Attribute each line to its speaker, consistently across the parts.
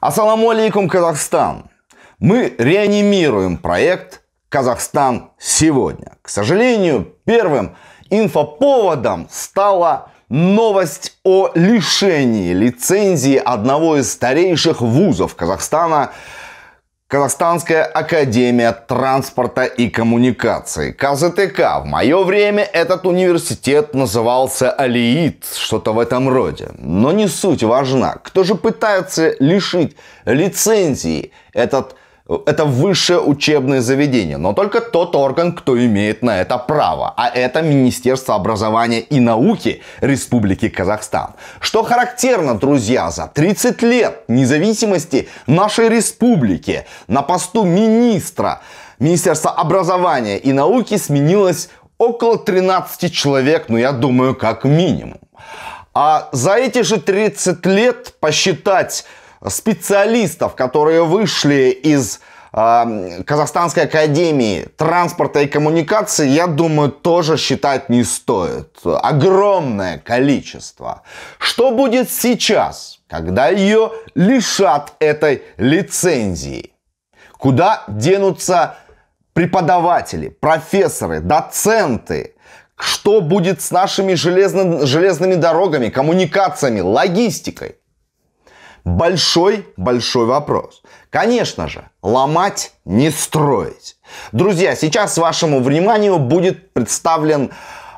Speaker 1: Ассаламу алейкум, Казахстан! Мы реанимируем проект «Казахстан сегодня». К сожалению, первым инфоповодом стала новость о лишении лицензии одного из старейших вузов Казахстана – Казахстанская академия транспорта и коммуникации, КЗТК. В мое время этот университет назывался Алиит, что-то в этом роде. Но не суть важна. Кто же пытается лишить лицензии этот университет? это высшее учебное заведение, но только тот орган, кто имеет на это право, а это Министерство образования и науки Республики Казахстан. Что характерно, друзья, за 30 лет независимости нашей республики на посту министра Министерства образования и науки сменилось около 13 человек, ну я думаю, как минимум. А за эти же 30 лет посчитать специалистов, которые вышли из а, Казахстанской академии транспорта и коммуникации, я думаю, тоже считать не стоит. Огромное количество. Что будет сейчас, когда ее лишат этой лицензии? Куда денутся преподаватели, профессоры, доценты? Что будет с нашими железно- железными дорогами, коммуникациями, логистикой? Большой-большой вопрос. Конечно же, ломать не строить. Друзья, сейчас вашему вниманию будет представлен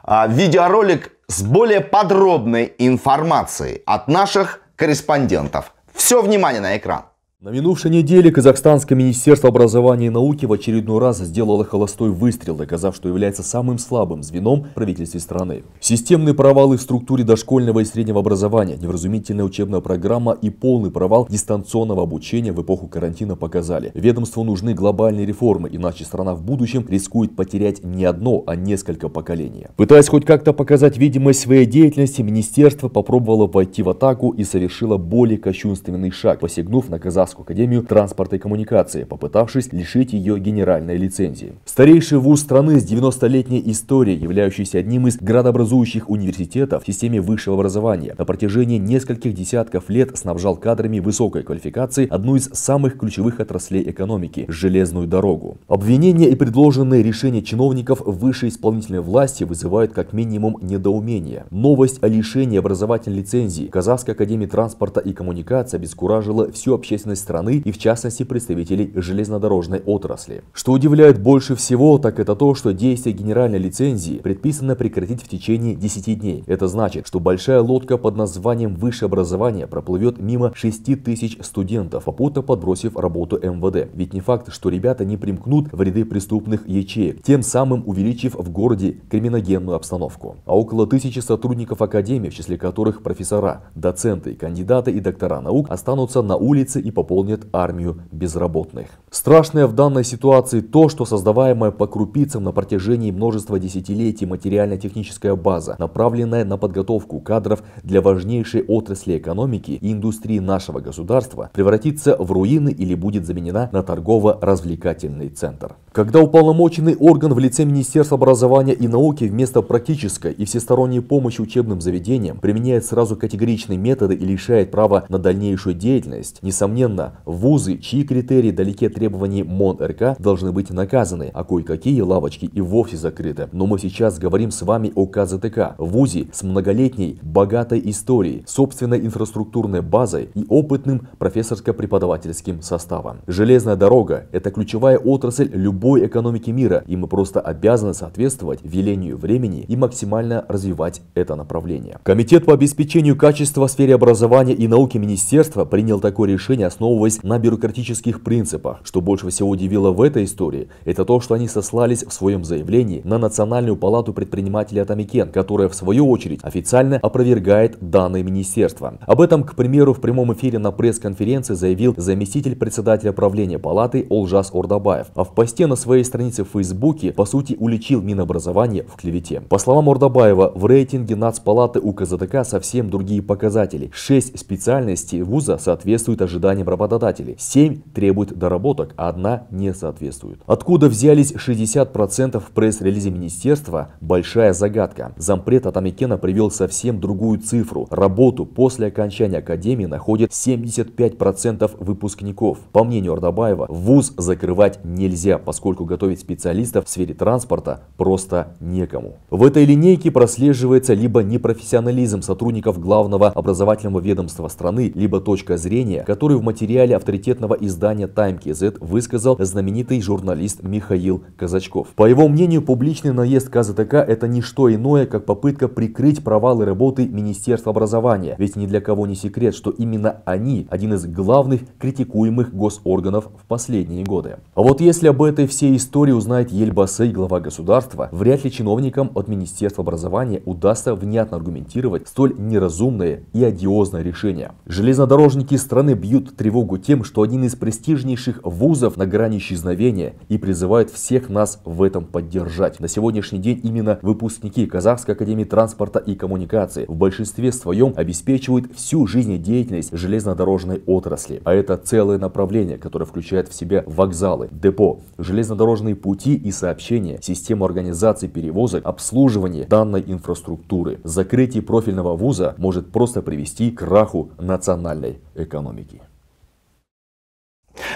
Speaker 1: а, видеоролик с более подробной информацией от наших корреспондентов. Все внимание на экран.
Speaker 2: На минувшей неделе Казахстанское министерство образования и науки в очередной раз сделало холостой выстрел, доказав, что является самым слабым звеном в правительстве страны. Системные провалы в структуре дошкольного и среднего образования, невразумительная учебная программа и полный провал дистанционного обучения в эпоху карантина показали. Ведомству нужны глобальные реформы, иначе страна в будущем рискует потерять не одно, а несколько поколений. Пытаясь хоть как-то показать видимость своей деятельности, министерство попробовало войти в атаку и совершило более кощунственный шаг, посягнув на казахскую Казанскую академию транспорта и коммуникации, попытавшись лишить ее генеральной лицензии. Старейший вуз страны с 90-летней историей, являющийся одним из градообразующих университетов в системе высшего образования, на протяжении нескольких десятков лет снабжал кадрами высокой квалификации одну из самых ключевых отраслей экономики – железную дорогу. Обвинения и предложенные решения чиновников высшей исполнительной власти вызывают как минимум недоумение. Новость о лишении образовательной лицензии Казахской академии транспорта и коммуникации обескуражила всю общественность страны и в частности представителей железнодорожной отрасли. Что удивляет больше всего, так это то, что действие генеральной лицензии предписано прекратить в течение 10 дней. Это значит, что большая лодка под названием «Высшее образование» проплывет мимо 6 тысяч студентов, попутно подбросив работу МВД. Ведь не факт, что ребята не примкнут в ряды преступных ячеек, тем самым увеличив в городе криминогенную обстановку. А около тысячи сотрудников академии, в числе которых профессора, доценты, кандидаты и доктора наук, останутся на улице и попутно пополнит армию безработных. Страшное в данной ситуации то, что создаваемая по крупицам на протяжении множества десятилетий материально-техническая база, направленная на подготовку кадров для важнейшей отрасли экономики и индустрии нашего государства, превратится в руины или будет заменена на торгово-развлекательный центр. Когда уполномоченный орган в лице Министерства образования и науки вместо практической и всесторонней помощи учебным заведениям применяет сразу категоричные методы и лишает права на дальнейшую деятельность, несомненно, Безусловно, вузы, чьи критерии далеки от требований МОН РК, должны быть наказаны, а кое-какие лавочки и вовсе закрыты. Но мы сейчас говорим с вами о КЗТК, вузе с многолетней, богатой историей, собственной инфраструктурной базой и опытным профессорско-преподавательским составом. Железная дорога – это ключевая отрасль любой экономики мира, и мы просто обязаны соответствовать велению времени и максимально развивать это направление. Комитет по обеспечению качества в сфере образования и науки министерства принял такое решение, основываясь основываясь на бюрократических принципах. Что больше всего удивило в этой истории, это то, что они сослались в своем заявлении на Национальную палату предпринимателей Атамикен, которая в свою очередь официально опровергает данные министерства. Об этом, к примеру, в прямом эфире на пресс-конференции заявил заместитель председателя правления палаты Олжас Ордабаев, а в посте на своей странице в Фейсбуке, по сути, уличил Минобразование в клевете. По словам Ордабаева, в рейтинге нацпалаты у КЗДК совсем другие показатели. Шесть специальностей вуза соответствуют ожиданиям работников работодателей. 7 требуют доработок, а одна не соответствует. Откуда взялись 60% в пресс-релизе министерства – большая загадка. Зампред Атамикена привел совсем другую цифру. Работу после окончания академии находит 75% выпускников. По мнению Ардабаева, вуз закрывать нельзя, поскольку готовить специалистов в сфере транспорта просто некому. В этой линейке прослеживается либо непрофессионализм сотрудников главного образовательного ведомства страны, либо точка зрения, которую в материале материале авторитетного издания Time KZ высказал знаменитый журналист Михаил Казачков. По его мнению, публичный наезд КЗТК – это не что иное, как попытка прикрыть провалы работы Министерства образования. Ведь ни для кого не секрет, что именно они – один из главных критикуемых госорганов в последние годы. А вот если об этой всей истории узнает Ельбасы, глава государства, вряд ли чиновникам от Министерства образования удастся внятно аргументировать столь неразумное и одиозное решение. Железнодорожники страны бьют тревогу тревогу тем, что один из престижнейших вузов на грани исчезновения и призывают всех нас в этом поддержать. На сегодняшний день именно выпускники Казахской академии транспорта и коммуникации в большинстве своем обеспечивают всю жизнедеятельность железнодорожной отрасли. А это целое направление, которое включает в себя вокзалы, депо, железнодорожные пути и сообщения, систему организации перевозок, обслуживание данной инфраструктуры. Закрытие профильного вуза может просто привести к краху
Speaker 1: национальной экономики.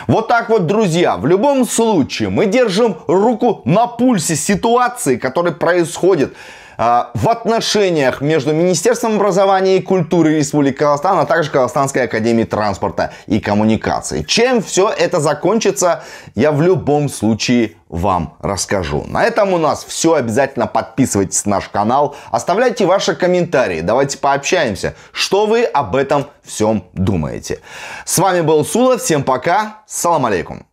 Speaker 1: Вот так вот, друзья, в любом случае мы держим руку на пульсе ситуации, которая происходит а, в отношениях между Министерством образования и культуры Республики Казахстан, а также Казахстанской академией транспорта и коммуникации. Чем все это закончится, я в любом случае вам расскажу. На этом у нас все. Обязательно подписывайтесь на наш канал, оставляйте ваши комментарии, давайте пообщаемся, что вы об этом всем думаете. С вами был Сула, всем пока, салам алейкум.